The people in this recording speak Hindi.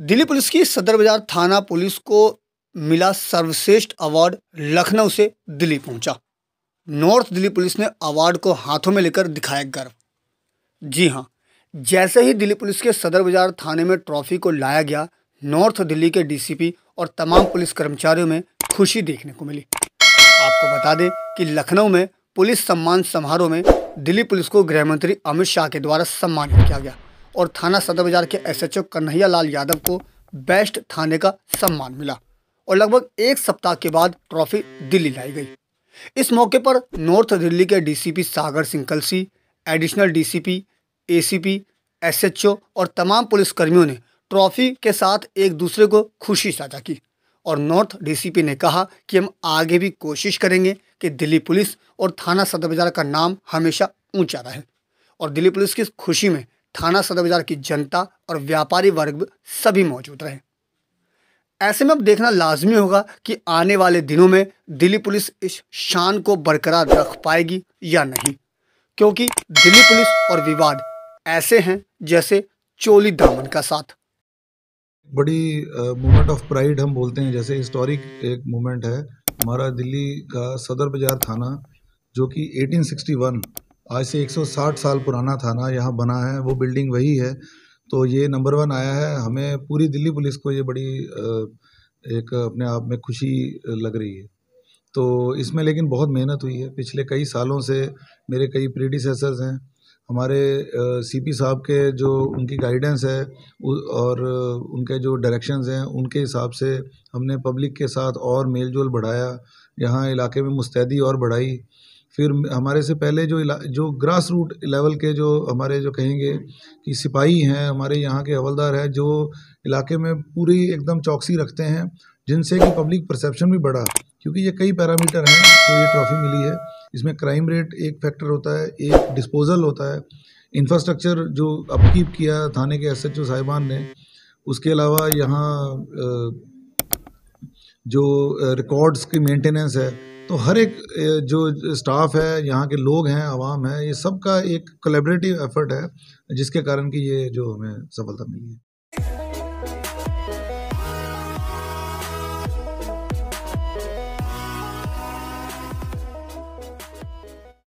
दिल्ली पुलिस की सदर बाजार थाना पुलिस को मिला सर्वश्रेष्ठ अवार्ड लखनऊ से दिल्ली पहुंचा नॉर्थ दिल्ली पुलिस ने अवार्ड को हाथों में लेकर दिखाया गर्व जी हाँ जैसे ही दिल्ली पुलिस के सदर बाजार थाने में ट्रॉफी को लाया गया नॉर्थ दिल्ली के डीसीपी और तमाम पुलिस कर्मचारियों में खुशी देखने को मिली आपको बता दें कि लखनऊ में पुलिस सम्मान समारोह में दिल्ली पुलिस को गृह मंत्री अमित शाह के द्वारा सम्मानित किया गया और थाना सदर बाजार के एसएचओ कन्हैया लाल यादव को बेस्ट थाने का सम्मान मिला और लगभग एक सप्ताह के बाद ट्रॉफी दिल्ली लाई गई इस मौके पर नॉर्थ दिल्ली के DCP Sagar Singh Kalsi additional DCP ACP SHO और तमाम पुलिसकर्मियों ने ट्रॉफी के साथ एक दूसरे को खुशी साझा की और नॉर्थ डीसीपी ने कहा कि हम आगे भी कोशिश करेंगे कि दिल्ली पुलिस और थाना सदर बाजार का नाम हमेशा ऊंचा रहे और दिल्ली पुलिस की खुशी में थाना सदर बाजार की जनता और व्यापारी वर्ग सभी मौजूद रहे ऐसे में अब देखना लाजमी होगा कि आने वाले दिनों में दिल्ली पुलिस इस शान को बरकरार रख पाएगी या नहीं क्योंकि दिल्ली पुलिस और विवाद ऐसे हैं जैसे चोली दामन का साथ बड़ी मोमेंट ऑफ प्राइड हम बोलते हैं जैसे हिस्टोरिक एक मोमेंट है हमारा दिल्ली का सदर बाजार थाना जो कि 1861 आज से 160 साल पुराना थाना यहाँ बना है वो बिल्डिंग वही है तो ये नंबर वन आया है हमें पूरी दिल्ली पुलिस को ये बड़ी एक अपने आप में खुशी लग रही है तो इसमें लेकिन बहुत मेहनत हुई है पिछले कई सालों से मेरे कई प्रीडिसेसर्स हैं हमारे सीपी साहब के जो उनकी गाइडेंस है और उनके जो डायरेक्शंस हैं उनके हिसाब से हमने पब्लिक के साथ और जोल बढ़ाया यहाँ इलाके में मुस्तैदी और बढ़ाई फिर हमारे से पहले जो जो ग्रास रूट लेवल के जो हमारे जो कहेंगे कि सिपाही हैं हमारे यहाँ के हवलदार हैं जो इलाके में पूरी एकदम चौकसी रखते हैं जिनसे कि पब्लिक परसेप्शन भी बढ़ा क्योंकि ये कई पैरामीटर हैं जो तो ये ट्रॉफी मिली है इसमें क्राइम रेट एक फैक्टर होता है एक डिस्पोज़ल होता है इंफ्रास्ट्रक्चर जो अपकीप किया थाने के एस एच साहिबान ने उसके अलावा यहाँ जो रिकॉर्ड्स की मेंटेनेंस है तो हर एक जो स्टाफ है यहाँ के लोग हैं आवाम है ये सब का एक कोलेबरेटिव एफर्ट है जिसके कारण कि ये जो हमें सफलता मिली है